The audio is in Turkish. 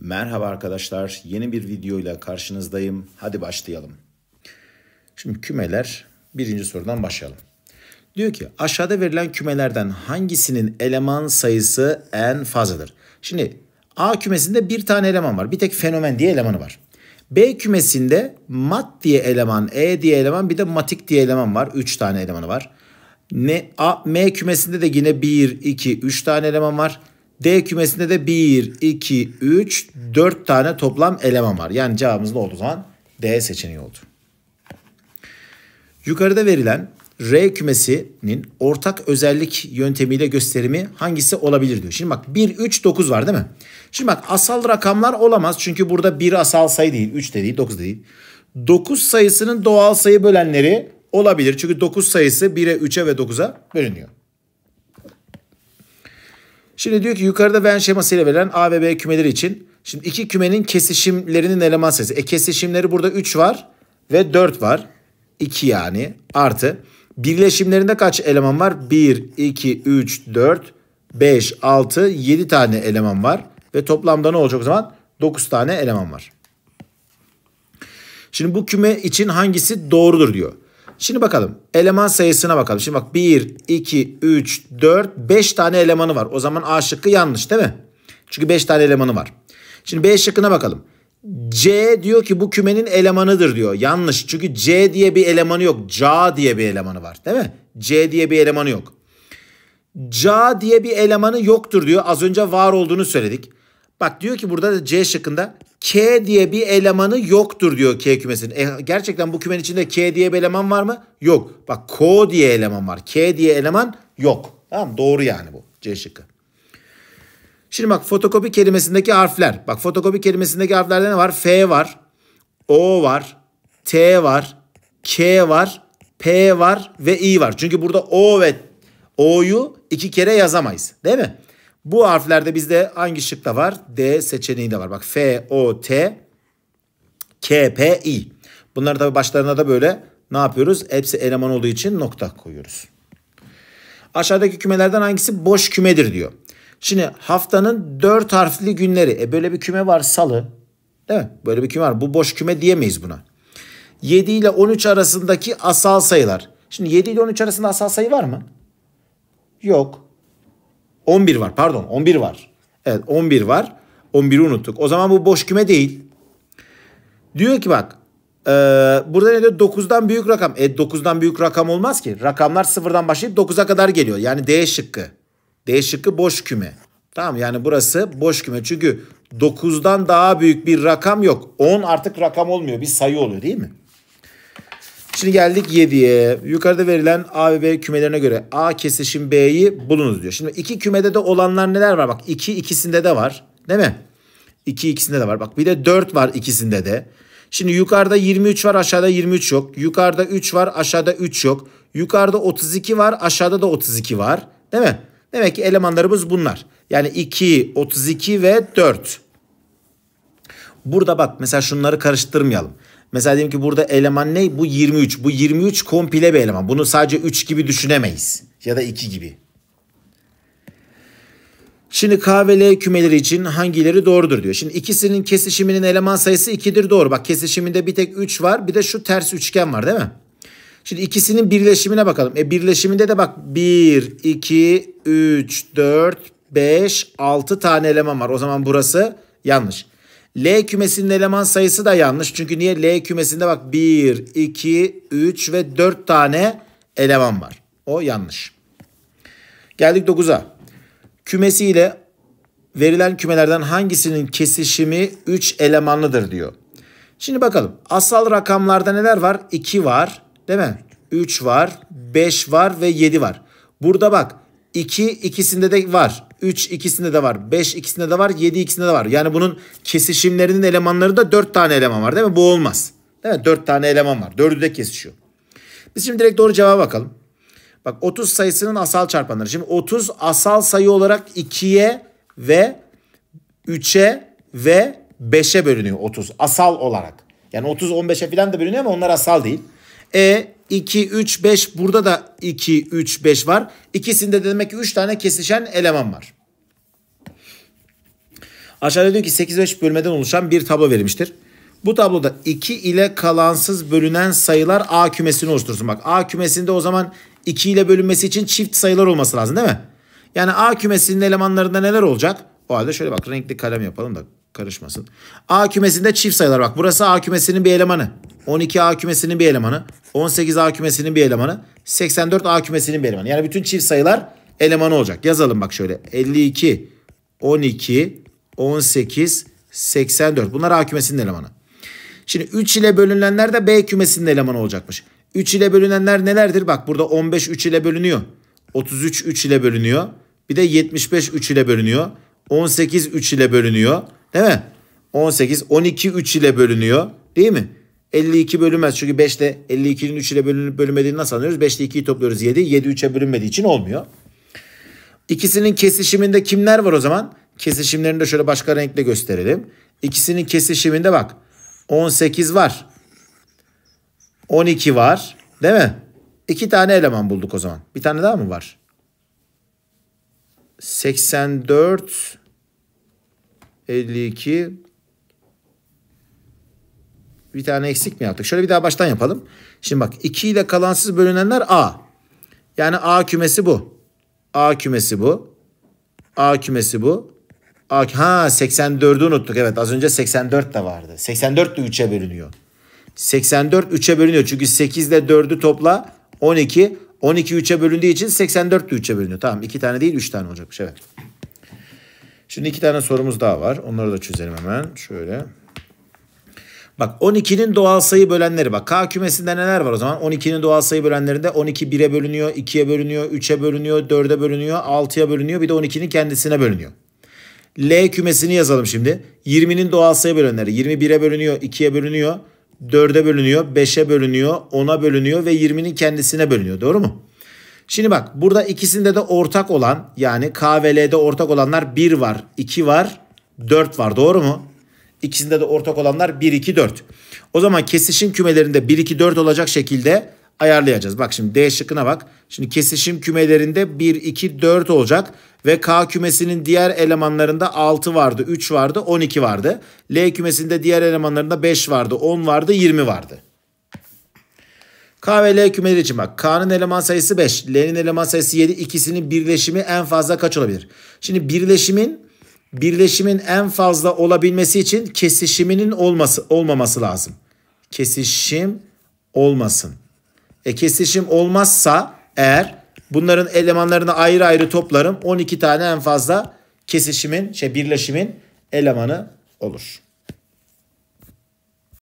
Merhaba arkadaşlar, yeni bir videoyla karşınızdayım. Hadi başlayalım. Şimdi kümeler, birinci sorudan başlayalım. Diyor ki aşağıda verilen kümelerden hangisinin eleman sayısı en fazladır? Şimdi A kümesinde bir tane eleman var. Bir tek fenomen diye elemanı var. B kümesinde mat diye eleman, E diye eleman bir de matik diye eleman var. Üç tane elemanı var. Ne, A, M kümesinde de yine 1, 2, 3 tane eleman var. D kümesinde de 1, 2, 3, 4 tane toplam eleman var. Yani cevabımız ne oldu zaman? D seçeneği oldu. Yukarıda verilen R kümesinin ortak özellik yöntemiyle gösterimi hangisi olabilir diyor. Şimdi bak 1, 3, 9 var değil mi? Şimdi bak asal rakamlar olamaz. Çünkü burada 1 asal sayı değil. 3 de değil, 9 de değil. 9 sayısının doğal sayı bölenleri olabilir. Çünkü 9 sayısı 1'e, 3'e ve 9'a bölünüyor. Şimdi diyor ki yukarıda Venn şemasıyla verilen A ve B kümeleri için. Şimdi iki kümenin kesişimlerinin eleman sayısı. E kesişimleri burada 3 var ve 4 var. 2 yani artı. Birleşimlerinde kaç eleman var? 1, 2, 3, 4, 5, 6, 7 tane eleman var. Ve toplamda ne olacak o zaman? 9 tane eleman var. Şimdi bu küme için hangisi doğrudur diyor. Şimdi bakalım eleman sayısına bakalım. Şimdi bak 1, 2, 3, 4, 5 tane elemanı var. O zaman A şıkkı yanlış değil mi? Çünkü 5 tane elemanı var. Şimdi B şıkkına bakalım. C diyor ki bu kümenin elemanıdır diyor. Yanlış çünkü C diye bir elemanı yok. Ca diye bir elemanı var değil mi? C diye bir elemanı yok. Ca diye bir elemanı yoktur diyor. Az önce var olduğunu söyledik. Bak diyor ki burada da C şıkkında K diye bir elemanı yoktur diyor K kümesinin. E, gerçekten bu kümenin içinde K diye bir eleman var mı? Yok. Bak K diye eleman var. K diye eleman yok. Tamam Doğru yani bu. C şıkkı. Şimdi bak fotokopi kelimesindeki harfler. Bak fotokopi kelimesindeki harflerde ne var? F var. O var. T var. K var. P var ve I var. Çünkü burada O ve O'yu iki kere yazamayız. Değil mi? Bu harflerde bizde hangi şıkta var? D seçeneği de var. Bak F, O, T, K, P, I. Bunları tabii başlarına da böyle ne yapıyoruz? Hepsi eleman olduğu için nokta koyuyoruz. Aşağıdaki kümelerden hangisi boş kümedir diyor. Şimdi haftanın dört harfli günleri. E böyle bir küme var salı. Değil mi? Böyle bir küme var. Bu boş küme diyemeyiz buna. 7 ile 13 arasındaki asal sayılar. Şimdi 7 ile 13 arasında asal sayı var mı? Yok. 11 var pardon 11 var. Evet 11 var. 11'i unuttuk. O zaman bu boş küme değil. Diyor ki bak e, burada ne diyor 9'dan büyük rakam. E 9'dan büyük rakam olmaz ki. Rakamlar sıfırdan başlayıp 9'a kadar geliyor. Yani D şıkkı. D şıkkı boş küme. Tamam yani burası boş küme. Çünkü 9'dan daha büyük bir rakam yok. 10 artık rakam olmuyor. Bir sayı oluyor değil mi? Şimdi geldik 7'ye. Yukarıda verilen A ve B kümelerine göre A kesişim B'yi bulunuz diyor. Şimdi iki kümede de olanlar neler var? Bak 2 iki, ikisinde de var. Değil mi? 2 iki, ikisinde de var. Bak bir de 4 var ikisinde de. Şimdi yukarıda 23 var aşağıda 23 yok. Yukarıda 3 var aşağıda 3 yok. Yukarıda 32 var aşağıda da 32 var. Değil mi? Demek ki elemanlarımız bunlar. Yani 2, 32 ve 4. Burada bak mesela şunları karıştırmayalım. Mesela diyelim ki burada eleman ne? Bu 23. Bu 23 komple bir eleman. Bunu sadece 3 gibi düşünemeyiz. Ya da 2 gibi. Şimdi K ve L kümeleri için hangileri doğrudur diyor. Şimdi ikisinin kesişiminin eleman sayısı 2'dir doğru. Bak kesişiminde bir tek 3 var bir de şu ters üçgen var değil mi? Şimdi ikisinin birleşimine bakalım. E birleşiminde de bak 1, 2, 3, 4, 5, 6 tane eleman var. O zaman burası yanlış. L kümesinin eleman sayısı da yanlış. Çünkü niye? L kümesinde bak 1, 2, 3 ve 4 tane eleman var. O yanlış. Geldik 9'a. Kümesiyle verilen kümelerden hangisinin kesişimi 3 elemanlıdır diyor. Şimdi bakalım. Asal rakamlarda neler var? 2 var değil mi? 3 var, 5 var ve 7 var. Burada bak 2 ikisinde de var. 3 ikisinde de var. 5 ikisinde de var. 7 ikisinde de var. Yani bunun kesişimlerinin elemanları da 4 tane eleman var değil mi? Bu olmaz. Değil mi? 4 tane eleman var. 4'ü de kesişiyor. Biz şimdi direkt doğru cevaba bakalım. Bak 30 sayısının asal çarpanları. Şimdi 30 asal sayı olarak 2'ye ve 3'e ve 5'e bölünüyor 30 asal olarak. Yani 30 15'e falan da bölünüyor ama onlar asal değil. E 2, 3, 5. Burada da 2, 3, 5 var. İkisinde de demek ki 3 tane kesişen eleman var. Aşağıda diyor ki 8 5 bölmeden oluşan bir tablo verilmiştir. Bu tabloda 2 ile kalansız bölünen sayılar A kümesini oluştursun. Bak A kümesinde o zaman 2 ile bölünmesi için çift sayılar olması lazım değil mi? Yani A kümesinin elemanlarında neler olacak? O halde şöyle bak renkli kalem yapalım da karışmasın. A kümesinde çift sayılar bak. Burası A kümesinin bir elemanı. 12 A kümesinin bir elemanı. 18A kümesinin bir elemanı. 84A kümesinin bir elemanı. Yani bütün çift sayılar elemanı olacak. Yazalım bak şöyle. 52, 12, 18, 84. Bunlar A kümesinin elemanı. Şimdi 3 ile bölünenler de B kümesinin elemanı olacakmış. 3 ile bölünenler nelerdir? Bak burada 15 3 ile bölünüyor. 33 3 ile bölünüyor. Bir de 75 3 ile bölünüyor. 18 3 ile bölünüyor. Değil mi? 18 12 3 ile bölünüyor. Değil mi? 52 bölünmez. Çünkü 5 ile 52'nin 3 ile bölünüp bölünmediğini nasıl anlıyoruz? 5 ile 2'yi topluyoruz 7. 7 3'e bölünmediği için olmuyor. İkisinin kesişiminde kimler var o zaman? Kesişimlerini de şöyle başka renkle gösterelim. İkisinin kesişiminde bak 18 var. 12 var. Değil mi? İki tane eleman bulduk o zaman. Bir tane daha mı var? 84 52 bir tane eksik mi yaptık? Şöyle bir daha baştan yapalım. Şimdi bak 2 ile kalansız bölünenler A. Yani A kümesi bu. A kümesi bu. A kümesi bu. A, ha 84'ü unuttuk. Evet az önce 84 de vardı. 84 de 3'e bölünüyor. 84 3'e bölünüyor. Çünkü 8 ile 4'ü topla 12. 12 3'e bölündüğü için 84 de 3'e bölünüyor. Tamam 2 tane değil 3 tane olacakmış. Evet. Şimdi iki tane sorumuz daha var. Onları da çözelim hemen. Şöyle. Bak 12'nin doğal sayı bölenleri bak. K kümesinde neler var o zaman? 12'nin doğal sayı bölenlerinde 12 1'e bölünüyor, 2'ye bölünüyor, 3'e bölünüyor, 4'e bölünüyor, 6'ya bölünüyor. Bir de 12'nin kendisine bölünüyor. L kümesini yazalım şimdi. 20'nin doğal sayı bölenleri. 21'e bölünüyor, 2'ye bölünüyor, 4'e bölünüyor, 5'e bölünüyor, 10'a bölünüyor ve 20'nin kendisine bölünüyor. Doğru mu? Şimdi bak burada ikisinde de ortak olan yani K ve L'de ortak olanlar 1 var, 2 var, 4 var. Doğru mu? İkisinde de ortak olanlar 1, 2, 4. O zaman kesişim kümelerinde 1, 2, 4 olacak şekilde ayarlayacağız. Bak şimdi D şıkkına bak. Şimdi kesişim kümelerinde 1, 2, 4 olacak. Ve K kümesinin diğer elemanlarında 6 vardı, 3 vardı, 12 vardı. L kümesinde diğer elemanlarında 5 vardı, 10 vardı, 20 vardı. K ve L kümeleri için bak. K'nın eleman sayısı 5, L'nin eleman sayısı 7. İkisinin birleşimi en fazla kaç olabilir? Şimdi birleşimin birleşimin en fazla olabilmesi için kesişiminin olması olmaması lazım. Kesişim olmasın. E kesişim olmazsa eğer bunların elemanlarını ayrı ayrı toplarım 12 tane en fazla kesişimin şey birleşimin elemanı olur.